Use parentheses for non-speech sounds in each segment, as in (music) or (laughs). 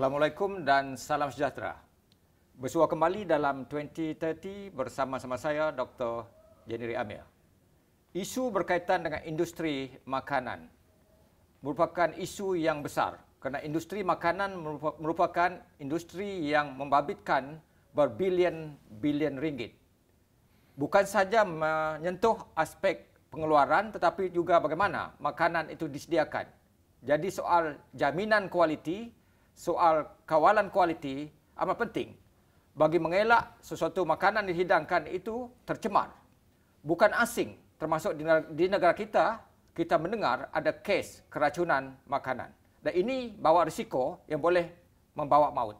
Assalamualaikum dan salam sejahtera. Bersua kembali dalam 2030 bersama-sama saya Dr. Jeniri Amir. Isu berkaitan dengan industri makanan merupakan isu yang besar kerana industri makanan merupakan industri yang membabitkan berbilion-bilion ringgit. Bukan saja menyentuh aspek pengeluaran tetapi juga bagaimana makanan itu disediakan. Jadi soal jaminan kualiti soal kawalan kualiti amat penting bagi mengelak sesuatu makanan dihidangkan itu tercemar. Bukan asing, termasuk di negara kita, kita mendengar ada kes keracunan makanan. Dan ini bawa risiko yang boleh membawa maut.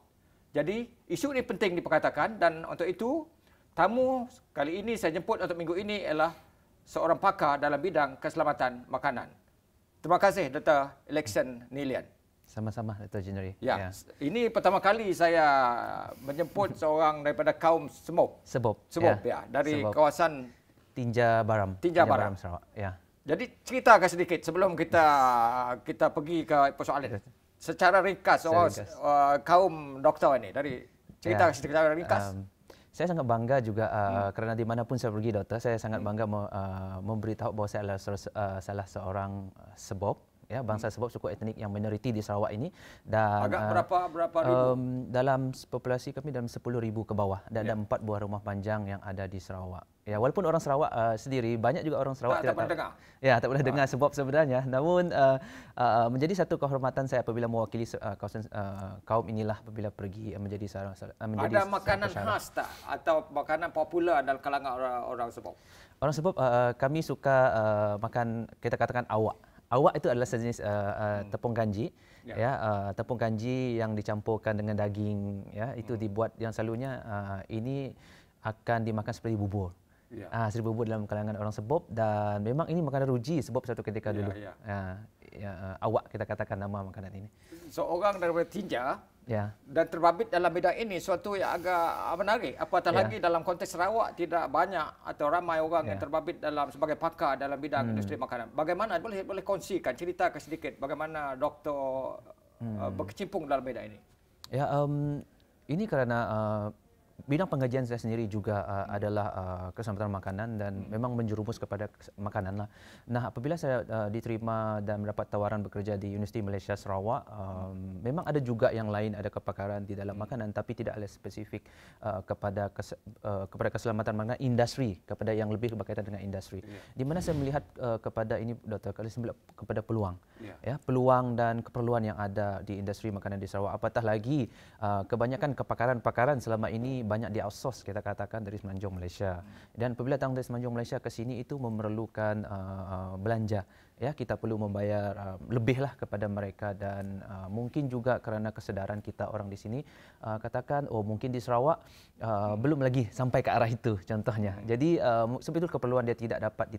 Jadi isu ini penting diperkatakan dan untuk itu tamu kali ini saya jemput untuk minggu ini ialah seorang pakar dalam bidang keselamatan makanan. Terima kasih Dr. Election Nilian. Sama-sama Dr. Jenneri. Ya. ya. Ini pertama kali saya menjemput hmm. seorang daripada kaum Semob. Semob. Semob ya. ya. Dari Sebob. kawasan Tinja Baram. Tinja, Tinja Baram. Baram Sarawak. Ya. Jadi ceritakan sedikit sebelum kita kita pergi ke persoalan. Secara ringkas, secara oh, ringkas. Orang, uh, kaum doktor ini dari cerita ya. secara ringkas. Um, saya sangat bangga juga uh, hmm. kerana di manapun saya pergi doktor, saya sangat hmm. bangga uh, memberitahu bahawa saya adalah salah uh, seorang uh, sebob ya bangsa sebab suku etnik yang minoriti di Sarawak ini dan agak uh, berapa berapa ribu um, dalam populasi kami dalam 10000 ke bawah dan yeah. ada empat buah rumah panjang yang ada di Sarawak ya walaupun orang Sarawak uh, sendiri banyak juga orang Sarawak tak, tidak tak pernah tahu. dengar ya tak pernah ha. dengar sebab sebenarnya namun uh, uh, menjadi satu kehormatan saya apabila mewakili uh, kawasan uh, kaum inilah apabila pergi menjadi Sarawak uh, menjadi ada makanan khas tak atau makanan popular dalam kalangan orang-orang sebab orang sebab uh, kami suka uh, makan kita katakan awak Awak itu adalah sejenis uh, uh, hmm. tepung kanji ya, ya uh, tepung kanji yang dicampurkan dengan daging ya itu hmm. dibuat yang selalunya uh, ini akan dimakan seperti bubur. Ya. Uh, seperti bubur dalam kalangan orang sebab dan memang ini makanan ruji sebab satu ketika ya, dulu. Ya, ah, ya. ya awak kita katakan nama makanan ini. Seorang so, daripada Tinja yeah. dan terbabit dalam bidang ini suatu yang agak ah, menarik apatah yeah. lagi dalam konteks Sarawak tidak banyak atau ramai orang yeah. yang ya. terbabit dalam sebagai pakar dalam bidang hmm. industri makanan bagaimana boleh boleh kongsikan ceritakan sedikit bagaimana doktor ah, hmm. uh, berkecimpung dalam bidang ini ya yeah, um, ini kerana uh, bidang pengajian saya sendiri juga uh, hmm. adalah uh, keselamatan makanan dan hmm. memang menjerumus kepada makanan lah. Nah, apabila saya uh, diterima dan mendapat tawaran bekerja di Universiti Malaysia Sarawak, um, hmm. memang ada juga yang lain ada kepakaran di dalam hmm. makanan tapi tidak ada spesifik uh, kepada kes, uh, kepada keselamatan makanan industri kepada yang lebih berkaitan dengan industri. Yeah. Di mana saya melihat uh, kepada ini Dr. Kali sembilan kepada peluang. Yeah. Ya, peluang dan keperluan yang ada di industri makanan di Sarawak apatah lagi uh, kebanyakan kepakaran-pakaran selama ini banyak di-outsource kita katakan dari Semenanjung Malaysia. Dan apabila datang dari Semenanjung Malaysia ke sini itu memerlukan uh, uh belanja ya kita perlu membayar uh, lebihlah kepada mereka dan uh, mungkin juga kerana kesedaran kita orang di sini uh, katakan oh mungkin di Sarawak uh, hmm. belum lagi sampai ke arah itu contohnya hmm. jadi uh, sebetul keperluan dia tidak dapat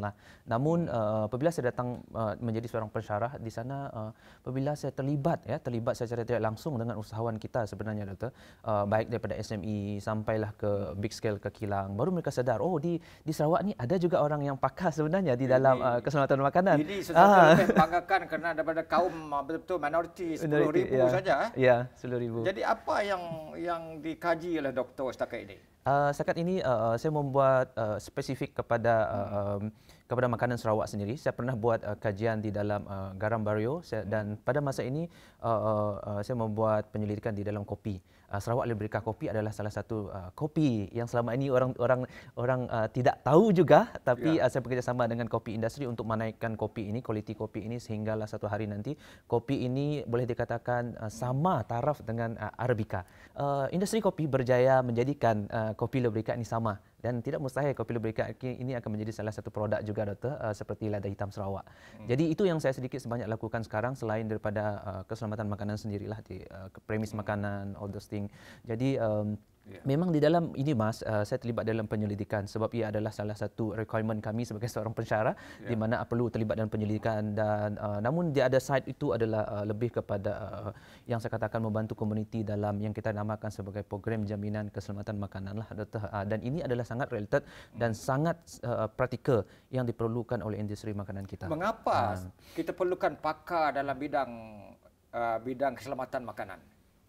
lah. namun uh, apabila saya datang uh, menjadi seorang pensyarah di sana uh, apabila saya terlibat ya terlibat secara tidak langsung dengan usahawan kita sebenarnya doktor uh, baik daripada SME sampailah ke big scale ke kilang baru mereka sedar oh di di Sarawak ni ada juga orang yang pakar sebenarnya di dalam uh, keselamatan makanan. Ini sesuatu ah. yang banggakan kerana daripada kaum ah, betul-betul minoriti 10,000 yeah. saja. Eh. Ya, yeah, 10,000. Jadi apa yang yang dikaji oleh doktor setakat ini? Uh, setakat ini uh, saya membuat uh, spesifik kepada uh, um, kepada makanan Sarawak sendiri. Saya pernah buat uh, kajian di dalam uh, garam bario saya, dan pada masa ini uh, uh, uh, saya membuat penyelidikan di dalam kopi. Ah, Sarawak Library Kopi adalah salah satu uh, kopi yang selama ini orang orang orang uh, tidak tahu juga tapi ya. uh, saya bekerjasama dengan kopi industri untuk menaikkan kopi ini kualiti kopi ini sehingga lah satu hari nanti kopi ini boleh dikatakan uh, sama taraf dengan uh, arabica. Uh, industri kopi berjaya menjadikan uh, kopi Lebrika ini sama dan tidak mustahil kalau kopi berikat ini akan menjadi salah satu produk juga doktor uh, seperti lada hitam Sarawak. Hmm. Jadi itu yang saya sedikit sebanyak lakukan sekarang selain daripada uh, keselamatan makanan sendirilah di uh, premis hmm. makanan all those thing. Jadi um, Yeah. Memang di dalam ini Mas, uh, saya terlibat dalam penyelidikan sebab ia adalah salah satu requirement kami sebagai seorang pensyarah yeah. di mana perlu terlibat dalam penyelidikan dan uh, namun di ada side itu adalah uh, lebih kepada uh, yang saya katakan membantu komuniti dalam yang kita namakan sebagai program jaminan keselamatan makanan lah uh, dan ini adalah sangat related dan mm. sangat uh, praktikal yang diperlukan oleh industri makanan kita. Mengapa uh. kita perlukan pakar dalam bidang uh, bidang keselamatan makanan?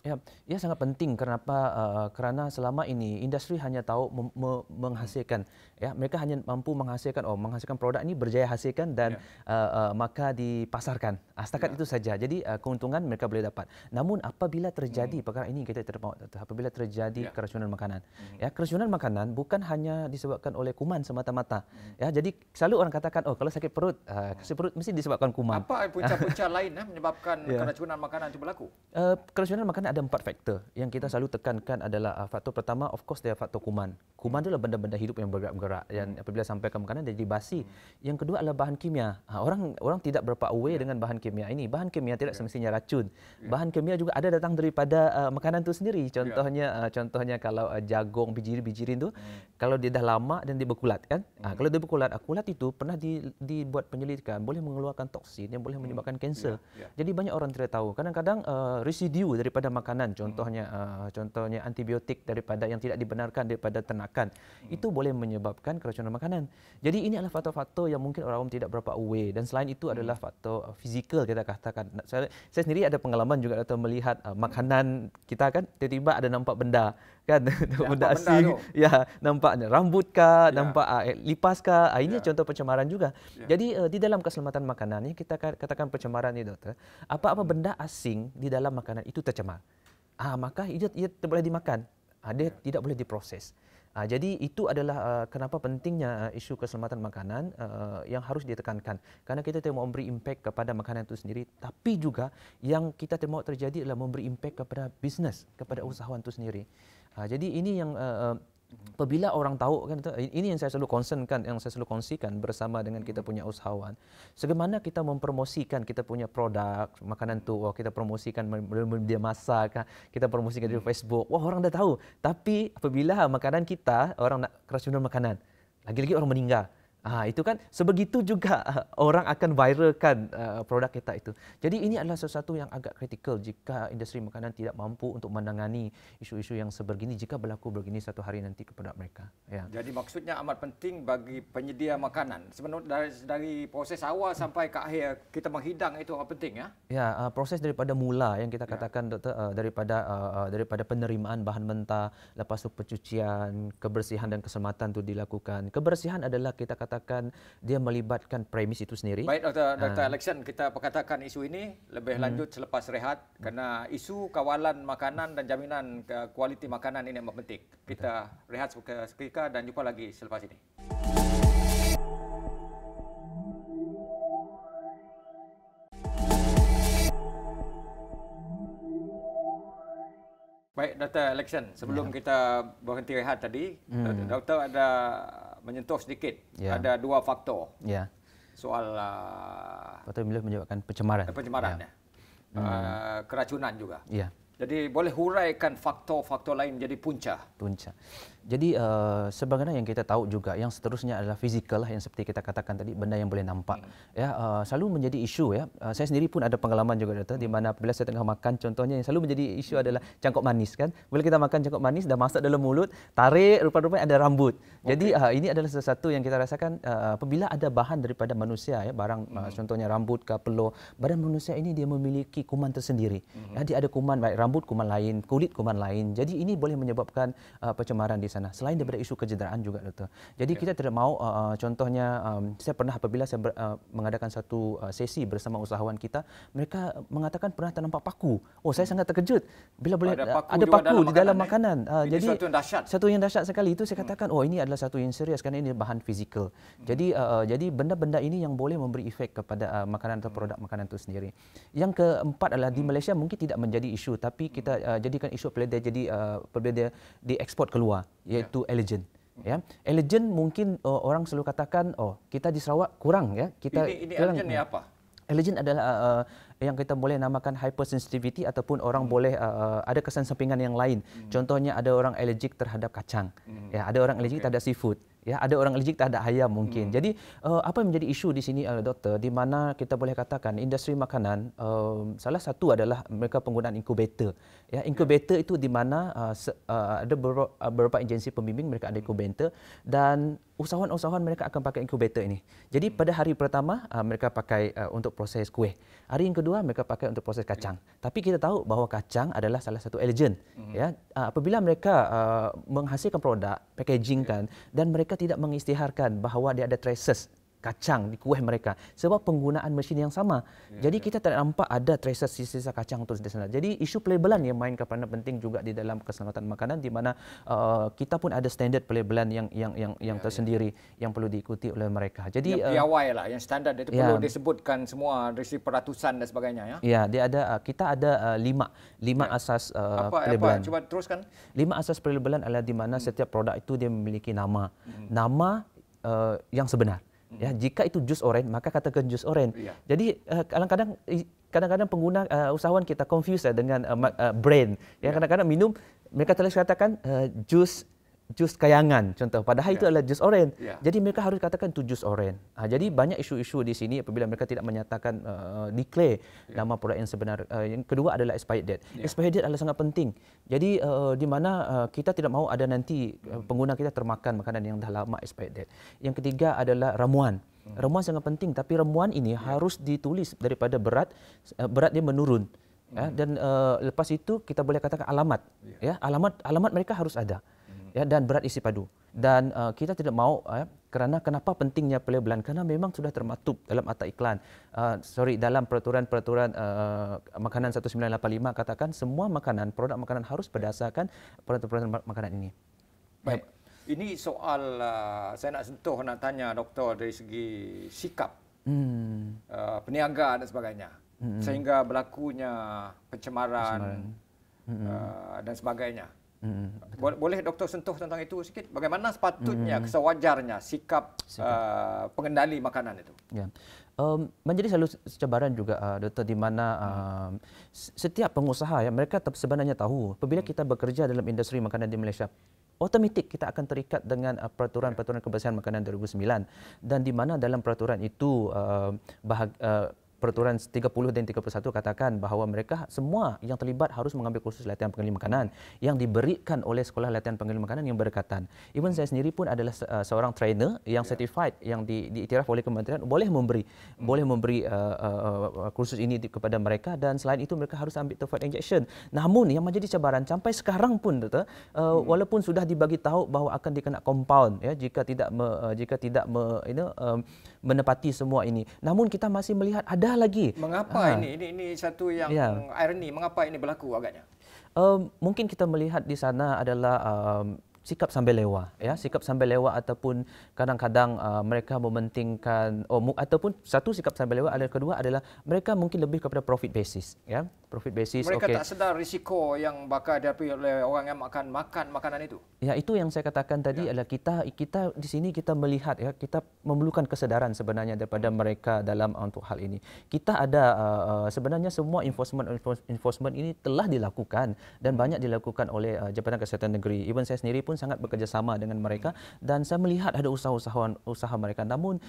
Ya, ia sangat penting kenapa uh, kerana selama ini industri hanya tahu mem- mem- menghasilkan ya mereka hanya mampu menghasilkan oh menghasilkan produk ini berjaya hasilkan dan yeah. uh, uh, maka dipasarkan. Ah, setakat yeah. itu saja. Jadi uh, keuntungan mereka boleh dapat. Namun apabila terjadi mm. perkara ini kita terpaut apabila terjadi yeah. keracunan makanan. Mm. Ya, keracunan makanan bukan hanya disebabkan oleh kuman semata-mata. Mm. Ya, jadi selalu orang katakan oh kalau sakit perut, uh, hmm. sakit perut mesti disebabkan kuman. Apa punca-punca (laughs) lain eh, menyebabkan yeah. keracunan makanan itu berlaku? Uh, keracunan makanan ada empat faktor yang kita selalu tekankan adalah uh, faktor pertama of course dia faktor kuman. Kuman adalah benda-benda hidup yang bergerak-gerak dan hmm. apabila sampai ke makanan dia jadi basi. Hmm. Yang kedua adalah bahan kimia. Ha, orang orang tidak berapa aware yeah. dengan bahan kimia ini. Bahan kimia tidak ya. semestinya racun. Ya. Bahan kimia juga ada datang daripada uh, makanan itu sendiri. Ya. Contohnya uh, contohnya kalau uh, jagung biji-bijirin tu mm. kalau dia dah lama dan dia berkulat kan. Ha, kalau dia berkulat, kulat itu pernah di, dibuat penyelidikan boleh mengeluarkan toksin yang boleh menyebabkan kanser. Yeah. Yeah. Jadi banyak orang tidak tahu. Kadang-kadang uh, residu daripada makanan hmm. contohnya hmm. uh, contohnya antibiotik daripada yang tidak dibenarkan daripada ternakan hmm. itu boleh menyebabkan keracunan makanan jadi ini adalah faktor-faktor yang mungkin orang awam tidak berapa aware dan selain itu hmm. adalah faktor uh, fizikal kita katakan saya, saya sendiri ada pengalaman juga atau melihat uh, makanan kita kan tiba-tiba ada nampak benda kan ya, (laughs) benda asing benda ya nampak rambut kah ya. nampak uh, lipas kah uh, ini ya. contoh pencemaran juga ya. jadi uh, di dalam keselamatan makanan ini kita katakan pencemaran ini doktor apa-apa hmm. benda asing di dalam makanan itu tercemar. Hmm ah maka ia tidak boleh dimakan ah, dia ya. tidak boleh diproses ah, jadi itu adalah uh, kenapa pentingnya uh, isu keselamatan makanan uh, yang harus ditekankan karena kita tidak mau memberi impact kepada makanan itu sendiri tapi juga yang kita tidak mau terjadi adalah memberi impact kepada bisnes kepada hmm. usahawan itu sendiri ah, jadi ini yang uh, apabila orang tahu kan ini yang saya selalu concernkan yang saya selalu konsikan bersama dengan kita punya hmm. usahawan bagaimana kita mempromosikan kita punya produk makanan tu wah kita promosikan dia masak kita promosikan di hmm. Facebook wah orang dah tahu tapi apabila makanan kita orang nak keracunan makanan lagi-lagi orang meninggal Ah, itu kan sebegitu juga (laughs) orang akan viralkan uh, produk kita itu. Jadi ini adalah sesuatu yang agak kritikal jika industri makanan tidak mampu untuk menangani isu-isu yang sebegini jika berlaku begini satu hari nanti kepada mereka. Ya. Jadi maksudnya amat penting bagi penyedia makanan. Sebenarnya dari, dari proses awal sampai ke akhir kita menghidang itu amat penting ya. Ya, uh, proses daripada mula yang kita ya. katakan ya. doktor uh, daripada uh, uh, daripada penerimaan bahan mentah, lepas itu pencucian, kebersihan dan keselamatan itu dilakukan. Kebersihan adalah kita kata katakan dia melibatkan premis itu sendiri. Baik Dr. Ha. Dr. Alexan, kita perkatakan isu ini lebih hmm. lanjut selepas rehat hmm. kerana isu kawalan makanan dan jaminan kualiti makanan ini amat penting. Kita Betul. rehat seketika dan jumpa lagi selepas ini. Baik, Dr. Alexan, sebelum ya. kita berhenti rehat tadi, hmm. Dr. ada menyentuh sedikit ya. ada dua faktor. Ya. Soal uh, faktor milih menyebabkan pencemaran. Eh, pencemaran ya. ya. Uh, keracunan juga. Ya. Jadi boleh huraikan faktor-faktor lain menjadi punca. Punca. Jadi uh, eh, sebagaimana yang kita tahu juga yang seterusnya adalah fizikal lah yang seperti kita katakan tadi benda yang boleh nampak hmm. ya uh, selalu menjadi isu ya. Uh, saya sendiri pun ada pengalaman juga doktor hmm. di mana bila saya tengah makan contohnya yang selalu menjadi isu adalah cangkok manis kan. Bila kita makan cangkok manis dah masuk dalam mulut, tarik rupa rupa ada rambut. Okay. Jadi uh, ini adalah sesuatu yang kita rasakan uh, apabila ada bahan daripada manusia ya barang hmm. uh, contohnya rambut ke peluh, badan manusia ini dia memiliki kuman tersendiri. Hmm. Jadi ada kuman baik rambut kuman lain, kulit kuman lain. Jadi ini boleh menyebabkan uh, pencemaran di sana. Selain daripada isu kecederaan juga, doktor. Jadi okay. Ya. kita tidak mau, uh, uh, contohnya, um, saya pernah apabila saya ber, uh, mengadakan satu uh, sesi bersama usahawan kita, mereka mengatakan pernah ternampak paku. Oh, saya hmm. sangat terkejut bila boleh oh, ada uh, paku, ada paku dalam di dalam makanan. makanan. Eh? Uh, jadi satu yang dahsyat. Satu yang dahsyat sekali itu saya hmm. katakan, hmm. oh ini adalah satu yang serius kerana ini bahan fizikal. Hmm. Jadi uh, uh jadi benda-benda ini yang boleh memberi efek kepada uh, makanan atau hmm. produk makanan itu sendiri. Yang keempat adalah di Malaysia mungkin tidak menjadi isu tapi tapi kita uh, jadikan isu peledia jadi uh, peledia diekspor keluar iaitu yeah. elegen ya allergen ya. mungkin uh, orang selalu katakan oh kita di Sarawak kurang ya kita ini, ini kurang, elegen ni apa Allergen adalah uh, uh, yang kita boleh namakan hypersensitivity ataupun orang hmm. boleh uh, uh ada kesan sampingan yang lain hmm. contohnya ada orang allergic terhadap kacang hmm. ya ada orang allergic okay. terhadap seafood ya ada orang alergik ada ayam mungkin. Hmm. Jadi uh, apa yang menjadi isu di sini uh, doktor di mana kita boleh katakan industri makanan uh, salah satu adalah mereka penggunaan inkubator. Ya inkubator itu di mana uh, se- uh, ada beberapa, uh, agensi pembimbing mereka ada inkubator dan usahawan-usahawan mereka akan pakai inkubator ini. Jadi hmm. pada hari pertama uh, mereka pakai uh, untuk proses kuih. Hari yang kedua mereka pakai untuk proses kacang. Yeah. Hmm. Tapi kita tahu bahawa kacang adalah salah satu allergen. hmm Ya uh, apabila mereka uh, menghasilkan produk packaging kan yeah. dan mereka kita tidak mengistiharkan bahawa dia ada traces kacang di kuih mereka sebab penggunaan mesin yang sama. Ya, Jadi ya. kita tak nampak ada trace sisa-sisa kacang tu di sana. Jadi isu pelabelan yang main kepada penting juga di dalam keselamatan makanan di mana uh, kita pun ada standard pelabelan yang yang yang yang ya, ya. tersendiri ya. yang perlu diikuti oleh mereka. Jadi yang uh, lah yang standard itu ya. perlu disebutkan semua risi peratusan dan sebagainya ya. Ya, dia ada uh, kita ada uh, lima lima ya. asas uh, pelabelan. Apa cuba teruskan. Lima asas pelabelan adalah di mana hmm. setiap produk itu dia memiliki nama. Hmm. Nama uh, yang sebenar ya jika itu jus oranye maka katakan jus oranye ya. jadi eh, kadang-kadang kadang-kadang pengguna uh, usahawan kita confuse ya, dengan uh, uh, brand ya, ya kadang-kadang minum mereka telah katakan uh, jus jus kayangan contoh padahal yeah. itu ya. adalah jus oren yeah. jadi mereka harus katakan itu jus oren ha, jadi banyak isu-isu di sini apabila mereka tidak menyatakan uh, uh declare yeah. nama produk yang sebenar uh, yang kedua adalah expired date yeah. expired date adalah sangat penting jadi uh, di mana uh, kita tidak mahu ada nanti uh, hmm. pengguna kita termakan makanan yang dah lama expired date yang ketiga adalah ramuan mm. ramuan sangat penting tapi ramuan ini yeah. harus ditulis daripada berat uh, berat dia menurun ya? Hmm. dan uh, lepas itu kita boleh katakan alamat yeah. ya alamat alamat mereka harus ada ya dan berat isi padu dan uh, kita tidak mahu ya uh, kerana kenapa pentingnya pelabelan kerana memang sudah termaktub dalam akta iklan uh, sorry dalam peraturan-peraturan uh, makanan 1985 katakan semua makanan produk makanan harus berdasarkan peraturan-peraturan makanan ini baik ini soal uh, saya nak sentuh nak tanya doktor dari segi sikap hmm. uh, peniaga dan sebagainya hmm. sehingga berlakunya pencemaran, pencemaran. Hmm. Uh, dan sebagainya Hmm, Bo- boleh doktor sentuh tentang itu sikit? Bagaimana sepatutnya, hmm. sewajarnya sikap, Uh, pengendali makanan itu? Ya. Um, menjadi selalu cabaran juga uh, doktor di mana uh, hmm. setiap pengusaha ya mereka sebenarnya tahu apabila mm. kita bekerja dalam industri makanan di Malaysia otomatik kita akan terikat dengan uh, peraturan-peraturan kebersihan makanan 2009 dan di mana dalam peraturan itu uh, bahagian uh, peraturan 30 dan 31 katakan bahawa mereka semua yang terlibat harus mengambil kursus latihan pengendali makanan yang diberikan oleh sekolah latihan pengendali makanan yang berdekatan. Even saya sendiri pun adalah uh, seorang trainer yang yeah. certified yang di, diiktiraf oleh kementerian boleh memberi mm. boleh memberi uh, uh, uh, kursus ini kepada mereka dan selain itu mereka harus ambil tofat injection. Namun yang menjadi cabaran sampai sekarang pun tetap uh, mm. walaupun sudah dibagi tahu bahawa akan dikena compound ya jika tidak me, uh, jika tidak me, you know, um, menepati semua ini. Namun kita masih melihat ada lagi. Mengapa ha. ini? ini? Ini satu yang ya. irony. Mengapa ini berlaku agaknya? Um, mungkin kita melihat di sana adalah um, sikap sambil lewa ya sikap sambil lewa ataupun kadang-kadang uh, mereka mementingkan oh, mu, ataupun satu sikap sambil lewa adalah kedua adalah mereka mungkin lebih kepada profit basis ya profit basis mereka okay. tak sedar risiko yang bakal ada oleh orang yang makan makan makanan itu ya itu yang saya katakan tadi ya. adalah kita kita di sini kita melihat ya kita memerlukan kesedaran sebenarnya daripada mereka dalam uh, untuk hal ini kita ada uh, uh, sebenarnya semua enforcement enforcement ini telah dilakukan dan banyak dilakukan oleh uh, Jabatan Kesihatan Negeri even saya sendiri pun pun sangat bekerjasama dengan mereka dan saya melihat ada usaha-usaha usaha mereka namun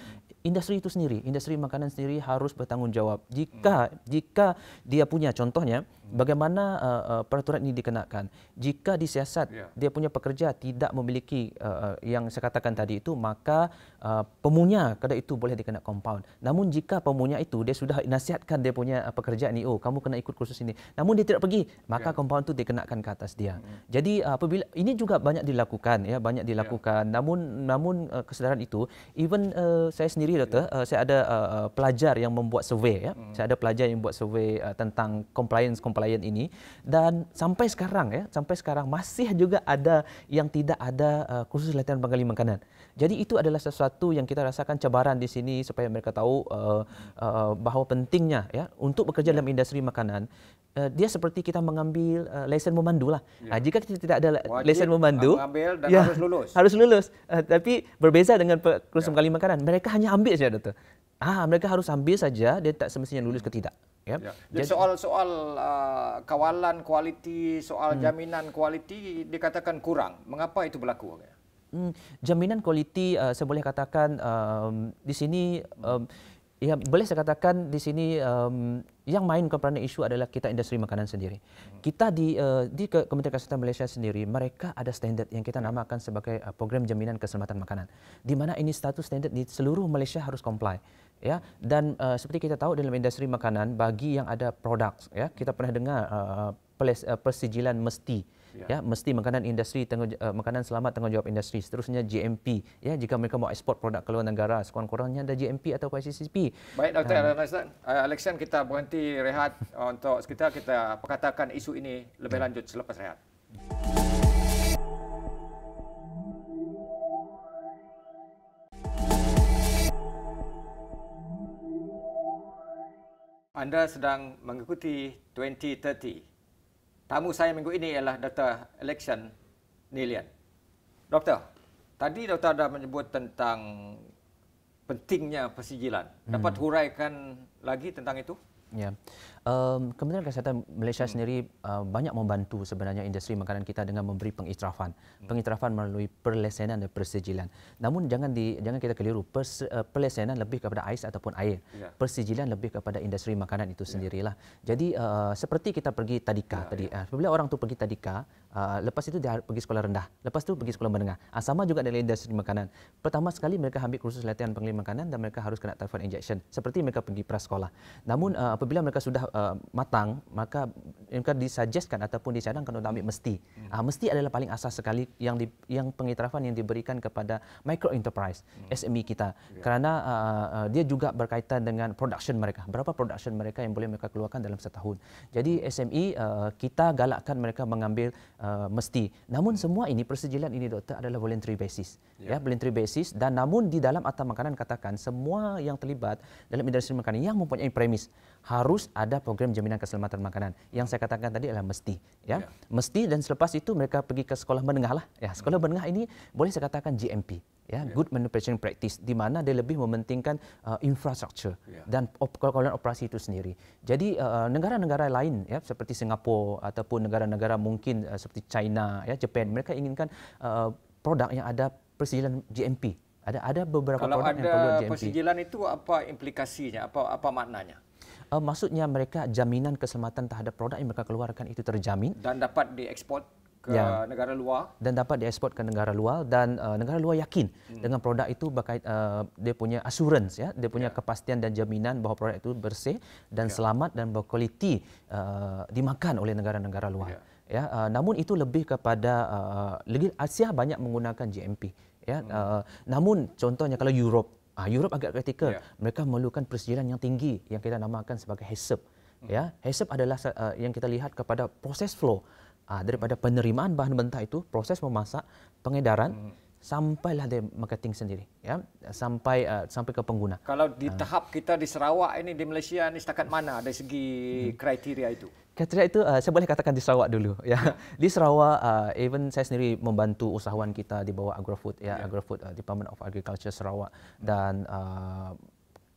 industri itu sendiri industri makanan sendiri harus bertanggungjawab jika jika dia punya contohnya Bagaimana uh, uh, peraturan ini dikenakan? Jika disiasat yeah. dia punya pekerja tidak memiliki uh, uh, yang saya katakan tadi itu, maka uh, pemunya kada itu boleh dikenakan compound. Namun jika pemunya itu dia sudah nasihatkan dia punya uh, pekerja ini, oh kamu kena ikut kursus ini. Namun dia tidak pergi, maka yeah. compound itu dikenakan ke atas dia. Mm. Jadi uh, apabila ini juga banyak dilakukan ya, banyak ya. dilakukan. Yeah. Namun namun uh, kesedaran itu even uh, saya sendiri doktor, yeah. uh, saya ada uh, uh, pelajar yang membuat survey ya. Mm. Saya ada pelajar yang membuat survey uh, tentang compliance Pelayan ini dan sampai sekarang ya sampai sekarang masih juga ada yang tidak ada uh, kursus latihan panggali makanan. Jadi itu adalah sesuatu yang kita rasakan cabaran di sini supaya mereka tahu uh, uh, bahawa pentingnya ya untuk bekerja dalam industri makanan uh, dia seperti kita mengambil uh, lesen memandu lah. Ya. Nah, jika kita tidak ada lesen memandu, ya, harus lulus. (laughs) Harus lulus. Uh, tapi berbeza dengan kursus ya. kali makanan, mereka hanya ambil saja, doktor. Ah, mereka harus ambil saja dia tak semestinya lulus ke tidak. Ya. Yeah. Jadi, Jadi soal-soal uh, kawalan kualiti, soal hmm. jaminan kualiti dikatakan kurang. Mengapa itu berlaku? Hmm, jaminan kualiti uh, saya boleh katakan um, di sini um, ya boleh saya katakan di sini um, yang main kepada isu adalah kita industri makanan sendiri. Hmm. Kita di uh, di Kementerian Kesihatan Malaysia sendiri mereka ada standard yang kita ya. namakan sebagai uh, program jaminan keselamatan makanan. Di mana ini status standard di seluruh Malaysia harus comply ya dan uh, seperti kita tahu dalam industri makanan bagi yang ada produk ya kita pernah dengar uh, uh, persijilan mesti ya. ya mesti makanan industri uh, makanan selamat tanggungjawab industri seterusnya GMP ya jika mereka mau ekspor produk ke luar negara sekurang-kurangnya ada GMP atau KCCP baik doktor uh, Alexan uh, kita berhenti rehat uh, untuk sekitar kita perkatakan isu ini lebih ya. lanjut selepas rehat Anda sedang mengikuti 2030. Tamu saya minggu ini ialah Dr. Election Nilian. Doktor, tadi doktor ada menyebut tentang pentingnya persijilan. Dapat hmm. huraikan lagi tentang itu? Ya. Um, Kementerian Kesihatan Malaysia hmm. sendiri uh, banyak membantu sebenarnya industri makanan kita dengan memberi pengiktirafan. Hmm. Pengiktirafan melalui perlesenan dan persijilan. Namun jangan di jangan kita keliru. Pers, uh, eh, perlesenan lebih kepada ais ataupun air. Yeah. Persijilan lebih kepada industri makanan itu ya. sendirilah. Yeah. Jadi uh, seperti kita pergi tadika yeah, tadi. Ya. Apabila yeah. uh, orang tu pergi tadika, Uh, lepas itu dia pergi sekolah rendah. Lepas tu pergi sekolah menengah. Uh, sama juga dengan industri makanan. Pertama sekali mereka ambil kursus latihan panglima makanan dan mereka harus kena telefon injection. Seperti mereka pergi prasekolah. Namun uh, apabila mereka sudah uh, matang, maka mereka disuggestkan ataupun disarankan untuk ambil mesti. Uh, mesti adalah paling asas sekali yang di, yang pengiktirafan yang diberikan kepada micro enterprise hmm. SME kita. Ya. Kerana uh, uh, dia juga berkaitan dengan production mereka. Berapa production mereka yang boleh mereka keluarkan dalam setahun. Jadi SME uh, kita galakkan mereka mengambil Uh, Uh, mesti. Namun hmm. semua ini persijilan ini doktor adalah voluntary basis. Ya, ya, voluntary basis dan namun di dalam atas makanan katakan semua yang terlibat dalam industri makanan yang mempunyai premis harus ada program jaminan keselamatan makanan. Yang saya katakan tadi adalah mesti, ya. Yeah. Mesti dan selepas itu mereka pergi ke sekolah menengah lah. Ya, sekolah hmm. menengah ini boleh saya katakan GMP ya yeah. good manufacturing practice di mana dia lebih mementingkan uh, infrastruktur yeah. dan op- kawalan operasi itu sendiri. Jadi uh, uh, negara-negara lain ya seperti Singapura ataupun negara-negara mungkin uh, seperti China ya Jepun mereka inginkan uh, produk yang ada persijilan GMP. Ada ada beberapa Kalau produk ada yang perlu GMP. Kalau ada persijilan itu apa implikasinya? Apa apa maknanya? Uh, maksudnya mereka jaminan keselamatan terhadap produk yang mereka keluarkan itu terjamin dan dapat diekspor ke ya. negara luar dan dapat diekspor ke negara luar dan uh, negara luar yakin hmm. dengan produk itu berkait uh, dia punya assurance ya dia punya ya. kepastian dan jaminan bahawa produk itu bersih dan ya. selamat dan berkualiti uh, dimakan oleh negara-negara luar ya, ya uh, namun itu lebih kepada uh, Asia banyak menggunakan GMP ya hmm. uh, namun contohnya kalau Europe ah Europe agak kritikal ya. mereka memerlukan persediaan yang tinggi yang kita namakan sebagai HACCP hmm. Ya, HACCP adalah uh, yang kita lihat kepada proses flow uh, daripada penerimaan bahan mentah itu proses memasak pengedaran hmm. sampailah dia marketing sendiri ya sampai uh, sampai ke pengguna kalau di ah. tahap kita di Sarawak ini di Malaysia ini setakat mana dari segi hmm. kriteria itu Kriteria itu uh, saya boleh katakan di Sarawak dulu ya. Hmm. Di Sarawak uh, even saya sendiri membantu usahawan kita di bawah Agrofood ya, yeah. Agrofood uh, Department of Agriculture Sarawak dan uh,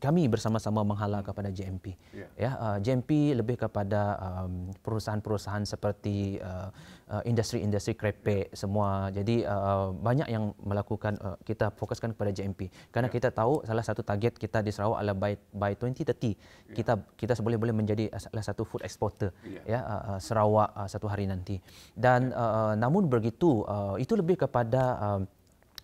kami bersama-sama menghalang kepada JMP. Ya. ya, uh, JMP lebih kepada um, perusahaan-perusahaan seperti uh, uh, industri-industri krepe semua. Jadi uh, banyak yang melakukan uh, kita fokuskan kepada JMP. Karena ya. kita tahu salah satu target kita di Sarawak adalah by by 2030 ya. kita kita seboleh-boleh menjadi salah satu food exporter ya, ya uh, uh Sarawak uh, satu hari nanti. Dan ya. uh, namun begitu uh, itu lebih kepada uh,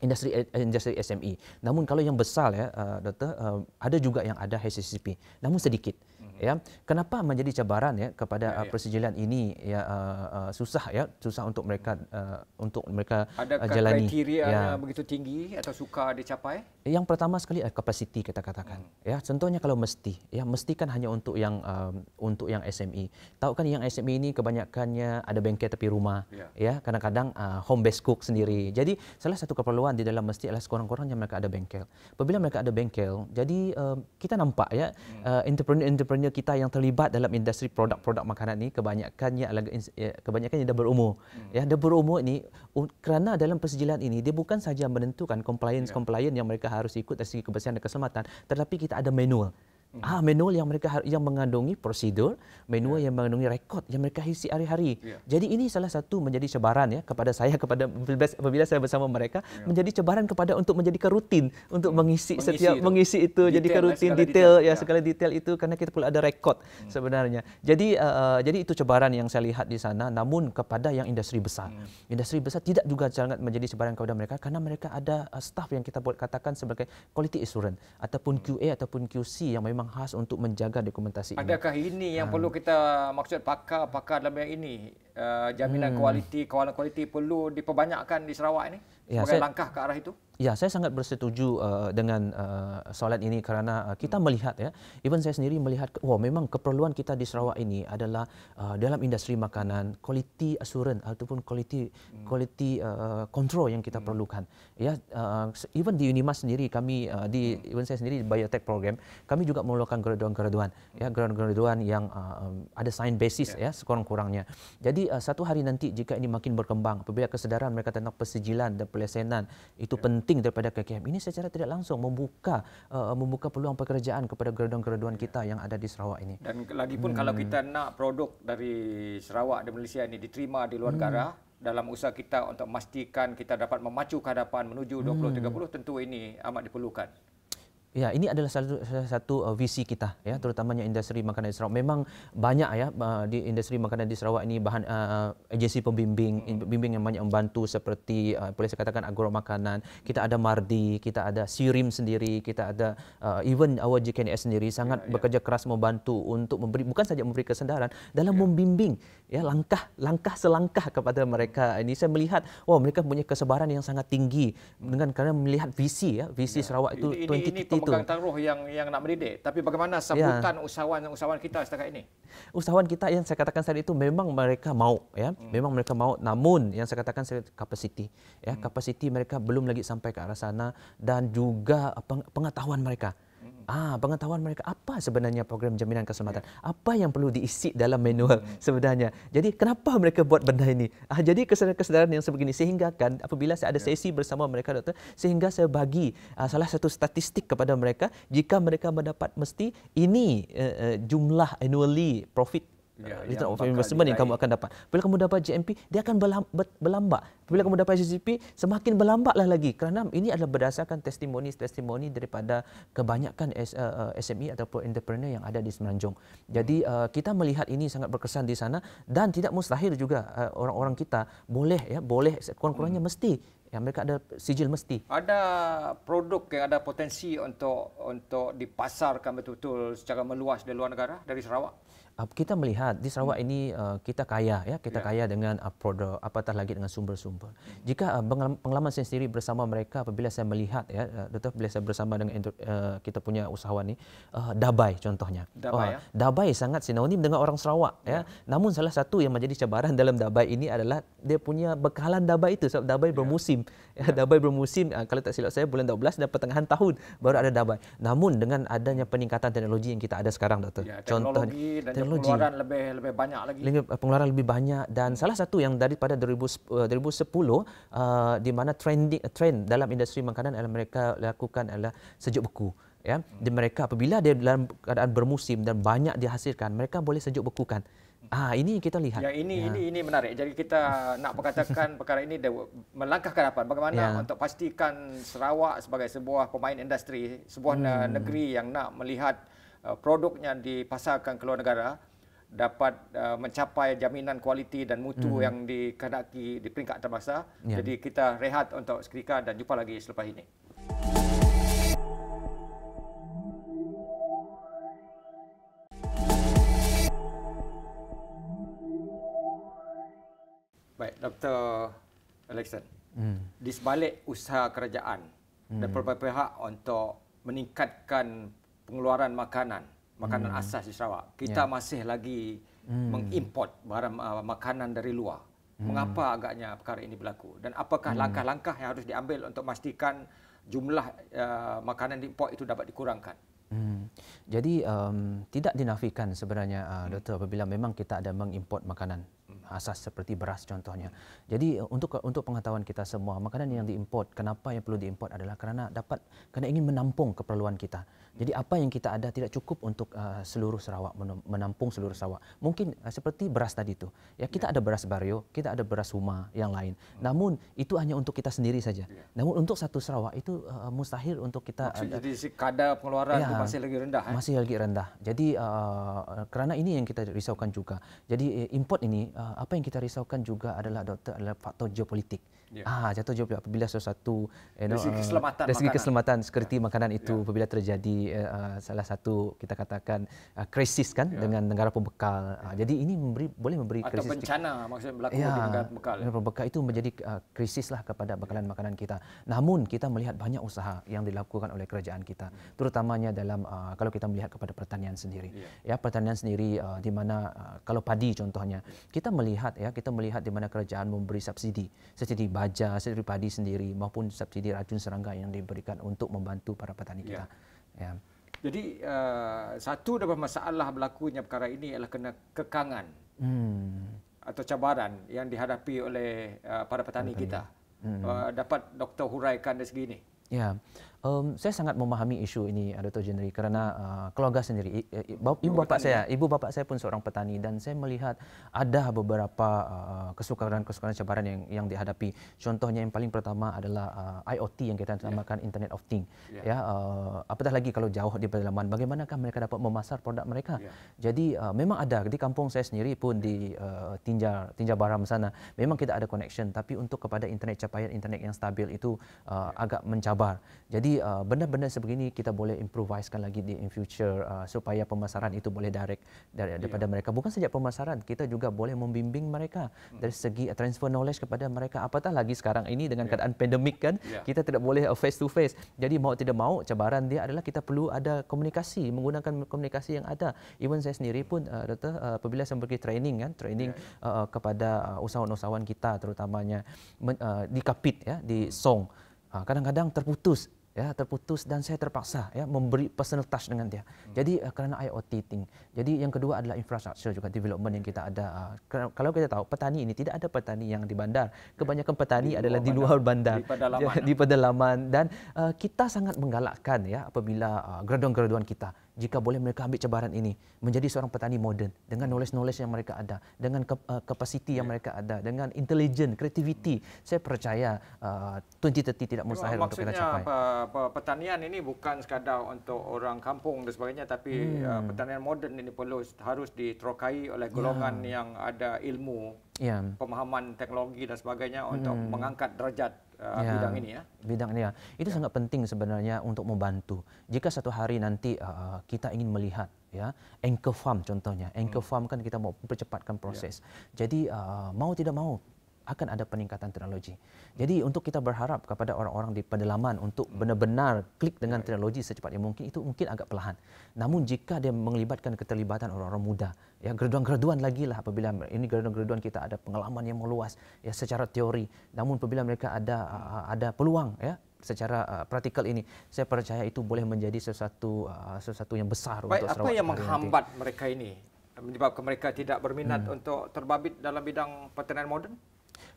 industri eh, industri SME. Namun kalau yang besar lah ya uh, doktor uh, ada juga yang ada HCCP. Namun sedikit ya kenapa menjadi cabaran ya kepada ya, uh, ya. persijilan ini ya uh, uh, susah ya susah untuk mereka uh, untuk mereka uh, Adakah jalani kriteria ya begitu tinggi atau suka dicapai yang pertama sekali kapasiti kita katakan hmm. ya contohnya kalau mesti ya mesti kan hanya untuk yang um, untuk yang SME tahu kan yang SME ini kebanyakannya ada bengkel tepi rumah ya, ya kadang-kadang uh, home based cook sendiri jadi salah satu keperluan di dalam mesti adalah sekurang-kurangnya mereka ada bengkel apabila mereka ada bengkel jadi uh, kita nampak ya hmm. uh, entrepreneur-entrepreneur senior kita yang terlibat dalam industri produk-produk makanan ni kebanyakannya adalah eh, kebanyakannya dah berumur. Hmm. Ya, dah berumur ni kerana dalam persijilan ini dia bukan saja menentukan compliance-compliance yeah. yang mereka harus ikut dari segi kebersihan dan keselamatan, tetapi kita ada manual. Ah ha, hmm. manual yang mereka yang mengandungi prosedur, manual yeah. yang mengandungi rekod yang mereka isi hari-hari. Yeah. Jadi ini salah satu menjadi cebaran ya kepada saya kepada apabila saya bersama mereka yeah. menjadi cebaran kepada untuk menjadi kerutin untuk hmm. mengisi, mengisi setiap itu. mengisi itu jadi kerutin ya, lah, detail, detail ya yeah. segala detail itu karena kita perlu ada rekod hmm. sebenarnya. Jadi uh, jadi itu cebaran yang saya lihat di sana namun kepada yang industri besar. Hmm. Industri besar tidak juga sangat menjadi cebaran kepada mereka karena mereka ada uh, staff yang kita boleh katakan sebagai quality assurance ataupun hmm. QA ataupun QC yang memang ruang khas untuk menjaga dokumentasi ini. Adakah ini yang um, perlu kita maksud pakar-pakar dalam yang ini? Uh, jaminan hmm. kualiti, kualiti perlu diperbanyakkan di Sarawak ini? ya, saya, langkah ke arah itu? Ya, saya sangat bersetuju uh, dengan uh, eh, soalan ini kerana uh, kita hmm. melihat ya, even saya sendiri melihat wah memang keperluan kita di Sarawak ini adalah uh, dalam industri makanan quality assurance ataupun quality hmm. quality uh, control yang kita hmm. perlukan. Ya, uh, even di Unimas sendiri kami uh, di hmm. even saya sendiri di biotech program, kami juga memerlukan graduan-graduan hmm. ya, graduan-graduan yang uh, ada science basis yeah. ya sekurang-kurangnya. Jadi uh, satu hari nanti jika ini makin berkembang, apabila kesedaran mereka tentang persijilan dan pelesenan itu ya. penting daripada KKM ini secara tidak langsung membuka uh, membuka peluang pekerjaan kepada gerdong-gerdongan ya. kita yang ada di Sarawak ini. Dan lagi pun hmm. kalau kita nak produk dari Sarawak dan Malaysia ini diterima di luar hmm. negara hmm. dalam usaha kita untuk memastikan kita dapat memacu kehadapan menuju hmm. 2030 tentu ini amat diperlukan. Ya, ini adalah satu, satu uh, visi kita ya, terutamanya industri makanan di Sarawak. Memang banyak ya uh, di industri makanan di Sarawak ini bahan uh, uh agensi pembimbing, pembimbing yang banyak membantu seperti uh, boleh saya katakan agro makanan. Kita ada Mardi, kita ada Sirim sendiri, kita ada uh, even our GKNS sendiri sangat ya, ya. bekerja keras membantu untuk memberi bukan saja memberi kesedaran dalam ya. membimbing ya langkah-langkah selangkah kepada mereka. Ini saya melihat wow mereka punya kesebaran yang sangat tinggi dengan kerana melihat visi ya, visi ya. Sarawak itu ini, 2030. Ini, ini, itu. pegang taruh yang yang nak meridik. Tapi bagaimana ya. sambutan usahawan-usahawan ya. kita setakat ini? Usahawan kita yang saya katakan tadi itu memang mereka mau ya. Hmm. Memang mereka mau namun yang saya katakan saya capacity ya, hmm. capacity mereka belum lagi sampai ke arah sana dan juga pengetahuan mereka. Ah, pengetahuan mereka apa sebenarnya program jaminan keselamatan? Apa yang perlu diisi dalam manual hmm. sebenarnya? Jadi kenapa mereka buat benda ini? Ah, jadi kesedaran-kesedaran yang sebegini sehingga kan apabila saya ada ya. sesi bersama mereka doktor, sehingga saya bagi ah, salah satu statistik kepada mereka jika mereka mendapat mesti ini eh, eh jumlah annually profit Ya, return of investment yang kamu akan dapat. Bila kamu dapat GMP, dia akan berlambak. Bila kamu dapat GCP, semakin berlambaklah lagi. Kerana ini adalah berdasarkan testimoni-testimoni daripada kebanyakan SME eh, eh, ataupun entrepreneur yang ada di Semenanjung. Jadi eh, kita melihat ini sangat berkesan di sana dan tidak mustahil juga orang-orang kita boleh ya, boleh kurang-kurangnya hmm. mesti yang mereka ada sijil mesti. Ada produk yang ada potensi untuk untuk dipasarkan betul-betul secara meluas di luar negara dari Sarawak? kita melihat di Sarawak ini uh, kita kaya ya kita yeah. kaya dengan uh, produk apatah lagi dengan sumber-sumber. Jika uh, pengalaman saya sendiri bersama mereka apabila saya melihat ya uh, bila saya bersama dengan uh, kita punya usahawan ini, uh, Dabai contohnya. Dabai, oh, ya? Dabai sangat sinonim dengan orang Sarawak yeah. ya. Namun salah satu yang menjadi cabaran dalam Dabai ini adalah dia punya bekalan Dabai itu sebab Dabai yeah. bermusim. Yeah. Ya. dabai bermusim uh, kalau tak silap saya bulan 12 dan pertengahan tahun baru ada Dabai. Namun dengan adanya peningkatan teknologi yang kita ada sekarang doktor. Yeah, ya, contohnya teknologi. Pengeluaran lebih lebih banyak lagi. pengeluaran lebih banyak dan salah satu yang daripada 2010 eh, uh, eh, di mana trending trend dalam industri makanan adalah mereka lakukan adalah sejuk beku ya di mereka apabila dia dalam keadaan bermusim dan banyak dihasilkan mereka boleh sejuk bekukan ah ini kita lihat ya ini ya. ini ini menarik jadi kita nak berkatakan (laughs) perkara ini melangkah ke depan bagaimana ya. untuk pastikan Sarawak sebagai sebuah pemain industri sebuah hmm. negeri yang nak melihat Uh, produknya dipasarkan ke luar negara dapat uh, mencapai jaminan kualiti dan mutu hmm. yang dikehendaki di peringkat antarabangsa. Ya. Jadi kita rehat untuk seketika dan jumpa lagi selepas ini. Baik, Dr. Alexan. Hmm. Di sebalik usaha kerajaan hmm. dan pelbagai pihak untuk meningkatkan pengeluaran makanan, makanan hmm. asas di Sarawak, ya. kita yeah. masih lagi hmm. mengimport barang uh, makanan dari luar. Hmm. Mengapa agaknya perkara ini berlaku dan apakah hmm. langkah-langkah yang harus diambil untuk memastikan jumlah uh, makanan diimport itu dapat dikurangkan? Hmm. Jadi um, tidak dinafikan sebenarnya uh, hmm. doktor apabila memang kita ada mengimport makanan hmm. asas seperti beras contohnya. Jadi eh, untuk untuk pengetahuan kita semua makanan yang diimport kenapa yang perlu diimport adalah kerana dapat kerana ingin menampung keperluan kita. Jadi apa yang kita ada tidak cukup untuk uh, seluruh Sarawak menampung seluruh Sarawak. Mungkin uh, seperti beras tadi itu. Ya kita ya. ada beras Bario, kita ada beras Huma yang lain. Hmm. Namun itu hanya untuk kita sendiri saja. Ya. Namun untuk satu Sarawak itu uh, mustahil untuk kita jadi kadar pengeluaran ya, itu masih lagi lagi rendah. Eh? Masih lagi rendah. Jadi uh, kerana ini yang kita risaukan juga. Jadi eh, import ini uh, apa yang kita risaukan juga adalah doktor adalah faktor geopolitik. Uh, Yeah. Ah, jatuh jawab apabila sesuatu you know, uh, dari segi keselamatan, uh, keselamatan sekuriti yeah. makanan itu yeah. apabila terjadi uh, uh, salah satu kita katakan uh, krisis kan yeah. dengan negara pembekal. Yeah. Uh, ya. jadi ini memberi boleh memberi Atau krisis. Atau bencana maksudnya berlaku yeah. di negara pembekal. Ya. Negara pembekal itu menjadi uh, krisis lah kepada ya. bekalan yeah. makanan kita. Namun kita melihat banyak usaha yang dilakukan oleh kerajaan kita. Yeah. Hmm. Terutamanya dalam uh, kalau kita melihat kepada pertanian sendiri. Yeah. Ya, pertanian sendiri uh, di mana uh, kalau padi contohnya, kita melihat ya, kita melihat di mana kerajaan memberi subsidi. Subsidi baja sendiri padi sendiri maupun subsidi racun serangga yang diberikan untuk membantu para petani kita. Ya. ya. Jadi uh, satu daripada masalah berlakunya perkara ini adalah kena kekangan. Hmm. Atau cabaran yang dihadapi oleh uh, para petani okay. kita. Hmm. Uh, dapat doktor huraikan dari segi ini. Ya. Um, saya sangat memahami isu ini, eh, Dato' Jenderi, kerana uh, keluarga sendiri, i, i, eh, bap, ibu bapa saya, ibu bapa saya pun seorang petani dan saya melihat ada beberapa uh, kesukaran-kesukaran cabaran yang yang dihadapi. Contohnya yang paling pertama adalah uh, IoT yang kita namakan ya. yeah. Internet of Things. Yeah. Ya, uh, apatah lagi kalau jauh di pedalaman, bagaimanakah mereka dapat memasar produk mereka? Yeah. Jadi uh, memang ada di kampung saya sendiri pun di uh, Tinjar, Tinjar Baram sana, memang kita ada connection. Tapi untuk kepada internet capaian internet yang stabil itu uh, yeah. agak mencabar. Jadi jadi uh, benda-benda sebegini kita boleh improvisekan lagi di in future uh, supaya pemasaran itu boleh direct dari ya. daripada mereka. Bukan saja pemasaran, kita juga boleh membimbing mereka hmm. dari segi uh, transfer knowledge kepada mereka. Apatah lagi sekarang ini dengan yeah. keadaan pandemik kan, yeah. kita tidak boleh face to face. Jadi mau tidak mau cabaran dia adalah kita perlu ada komunikasi, menggunakan komunikasi yang ada. Even saya sendiri pun uh, doktor uh, apabila saya pergi training kan, training yeah. Uh, uh, kepada uh, usahawan-usahawan kita terutamanya men, uh, di Kapit ya, di Song uh, kadang-kadang terputus ya terputus dan saya terpaksa ya memberi personal touch dengan dia. Hmm. Jadi uh, kerana IoT thing. Jadi yang kedua adalah infrastruktur juga development yang kita ada. Uh, kalau kita tahu petani ini tidak ada petani yang di bandar. Ya. Kebanyakan petani di adalah di luar bandar, bandar. Di pedalaman. di ya. pedalaman dan uh, kita sangat menggalakkan ya apabila uh, eh, graduan-graduan kita jika boleh mereka ambil cabaran ini menjadi seorang petani moden dengan knowledge-knowledge yang mereka ada dengan eh, capacity yang ya. mereka ada dengan intelligent creativity saya percaya uh, eh, 2030 tidak mustahil Maksudnya, untuk kita capai. Maksudnya pertanian ini bukan sekadar untuk orang kampung dan sebagainya tapi eh, hmm. uh, pertanian moden ini perlu harus diterokai oleh golongan yeah. yang ada ilmu yeah. pemahaman teknologi dan sebagainya untuk hmm. mengangkat derajat uh, ya, bidang ini ya. Bidang ini ya. Itu ya. sangat penting sebenarnya untuk membantu. Jika satu hari nanti uh, kita ingin melihat ya anchor farm contohnya. Anchor hmm. farm kan kita mau percepatkan ya. proses. Ya. Jadi uh, mau tidak mau akan ada peningkatan teknologi. Jadi untuk kita berharap kepada orang-orang di pedalaman untuk hmm. benar-benar klik dengan teknologi secepat yang mungkin itu mungkin agak perlahan. Namun jika dia melibatkan keterlibatan orang-orang muda, ya graduan-graduan lagi lah apabila ini graduan-graduan kita ada pengalaman yang meluas ya secara teori. Namun apabila mereka ada ada peluang ya secara uh, praktikal ini saya percaya itu boleh menjadi sesuatu uh, sesuatu yang besar Baik, untuk Sarawak. Apa yang menghambat nanti. mereka ini menyebabkan mereka tidak berminat hmm. untuk terbabit dalam bidang pertanian moden?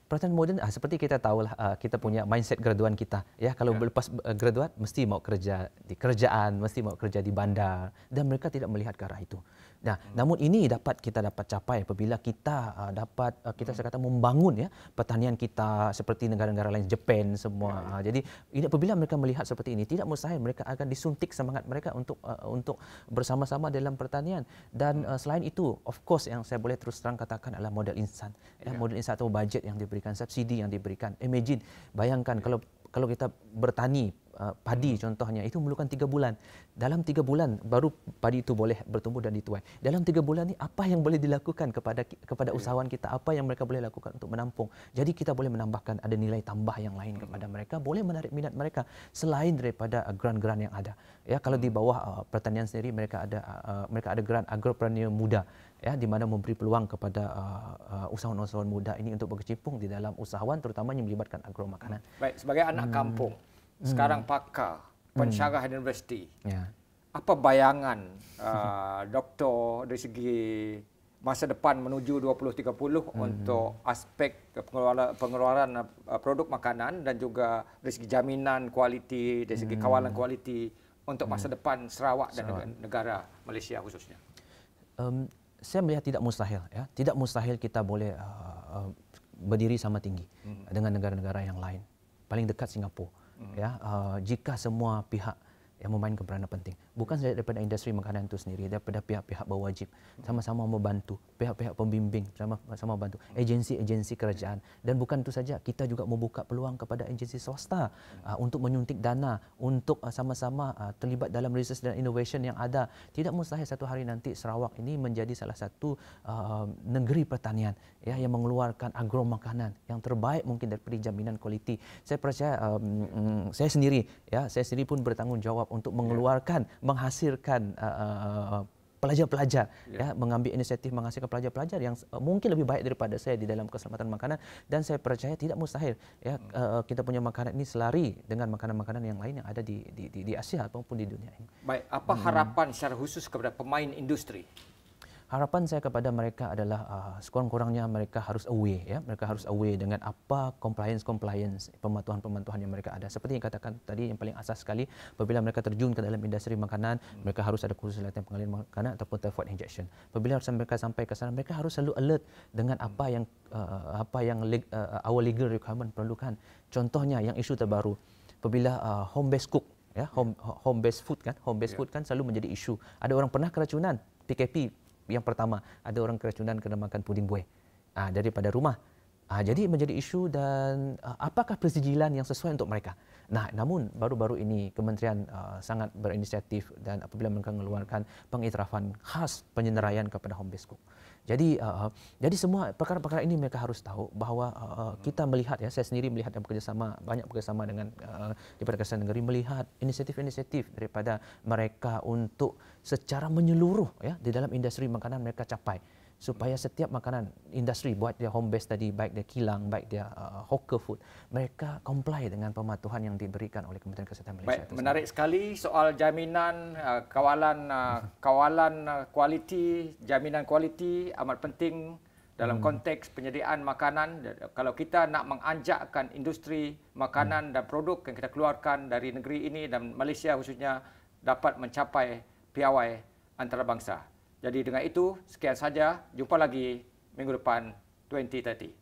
peraturan moden ah, seperti kita tahu lah uh, ah, kita punya mindset graduan kita ya kalau yeah. lepas uh, eh, graduan mesti mau kerja di kerjaan mesti mau kerja di bandar dan mereka tidak melihat ke arah itu. Nah, hmm. namun ini dapat kita dapat capai apabila kita uh, dapat uh, kita hmm. sekatakan membangun ya pertanian kita seperti negara-negara lain Jepun semua. Ya, Uh, jadi ini apabila mereka melihat seperti ini tidak mustahil mereka akan disuntik semangat mereka untuk uh, untuk bersama-sama dalam pertanian dan hmm. uh, selain itu of course yang saya boleh terus terang katakan adalah modal insan. Ya. Ya, modal insan atau budget yang diberikan subsidi yang diberikan. Imagine bayangkan ya. kalau kalau kita bertani Ah, padi contohnya itu memerlukan tiga bulan. Dalam tiga bulan baru padi itu boleh bertumbuh dan dituai. Dalam tiga bulan ini apa yang boleh dilakukan kepada kepada usahawan kita? Apa yang mereka boleh lakukan untuk menampung? Jadi kita boleh menambahkan ada nilai tambah yang lain kepada mereka, boleh menarik minat mereka selain daripada ah, grant-grant yang ada. Ya, kalau di hmm. bawah uh, pertanian sendiri mereka ada uh, mereka ada grant agropreneur muda ya di mana memberi peluang kepada uh, usahawan-usahawan muda ini untuk berkecimpung di dalam usahawan terutamanya melibatkan agro makanan. Baik, sebagai anak hmm. kampung sekarang hmm. pakar pensyarah hmm. universiti. Yeah. Apa bayangan (laughs) uh, doktor dari segi masa depan menuju 2030 hmm. untuk aspek pengeluaran, pengeluaran uh, produk makanan dan juga dari segi jaminan kualiti, dari segi hmm. kawalan kualiti untuk masa hmm. depan Sarawak dan Sarawak. negara Malaysia khususnya. Um, saya melihat tidak mustahil ya, tidak mustahil kita boleh uh, uh berdiri sama tinggi hmm. dengan negara-negara yang lain, paling dekat Singapura ya uh, jika semua pihak yang memainkan peranan penting bukan saja daripada industri makanan itu sendiri daripada pihak-pihak berwajib sama-sama membantu pihak-pihak pembimbing sama-sama membantu agensi-agensi kerajaan dan bukan itu saja kita juga membuka peluang kepada agensi swasta uh, untuk menyuntik dana untuk uh, sama-sama uh, terlibat dalam research dan innovation yang ada tidak mustahil satu hari nanti Sarawak ini menjadi salah satu uh, negeri pertanian ya yang mengeluarkan agro makanan yang terbaik mungkin daripada jaminan kualiti saya percaya um, um, saya sendiri ya saya sendiri pun bertanggungjawab untuk ya. mengeluarkan menghasilkan uh, uh, pelajar-pelajar ya. ya mengambil inisiatif menghasilkan pelajar-pelajar yang uh, mungkin lebih baik daripada saya di dalam keselamatan makanan dan saya percaya tidak mustahil ya hmm. uh, uh kita punya makanan ini selari dengan makanan-makanan yang lain yang ada di di di, Asia ataupun di dunia ini. Baik, apa hmm. harapan secara khusus kepada pemain industri? harapan saya kepada mereka adalah uh, sekurang-kurangnya mereka harus aware ya mereka harus aware dengan apa compliance compliance pematuhan pematuhan yang mereka ada seperti yang katakan tadi yang paling asas sekali apabila mereka terjun ke dalam industri makanan hmm. mereka harus ada kursus latihan pengalian makanan ataupun typhoid injection apabila mereka sampai ke sana mereka harus selalu alert dengan apa yang uh, apa yang uh, our legal requirement perlukan contohnya yang isu terbaru apabila uh, home based cook ya home ya. home based food kan home based yeah. food kan selalu menjadi isu ada orang pernah keracunan PKP yang pertama ada orang keracunan kena makan puding buih uh, daripada rumah uh, jadi menjadi isu dan uh, apakah persijilan yang sesuai untuk mereka nah namun baru-baru ini kementerian uh, sangat berinisiatif dan apabila mereka mengeluarkan pengiktirafan khas penyenaraian kepada home base cook jadi uh, jadi semua perkara-perkara ini mereka harus tahu bahawa uh, kita melihat ya saya sendiri melihat dan bekerjasama banyak bekerjasama dengan uh, daripada kerajaan negeri melihat inisiatif-inisiatif daripada mereka untuk secara menyeluruh ya di dalam industri makanan mereka capai supaya setiap makanan industri buat dia home base tadi baik dia kilang baik dia uh, hawker food mereka comply dengan pematuhan yang diberikan oleh Kementerian Kesihatan Malaysia. Baik, menarik sekali soal jaminan uh, kawalan uh, (laughs) kawalan uh, kualiti uh, jaminan kualiti amat penting dalam hmm. konteks penyediaan makanan kalau kita nak menganjakkan industri makanan hmm. dan produk yang kita keluarkan dari negeri ini dan Malaysia khususnya dapat mencapai piawai antarabangsa. Jadi dengan itu, sekian saja. Jumpa lagi minggu depan 2030.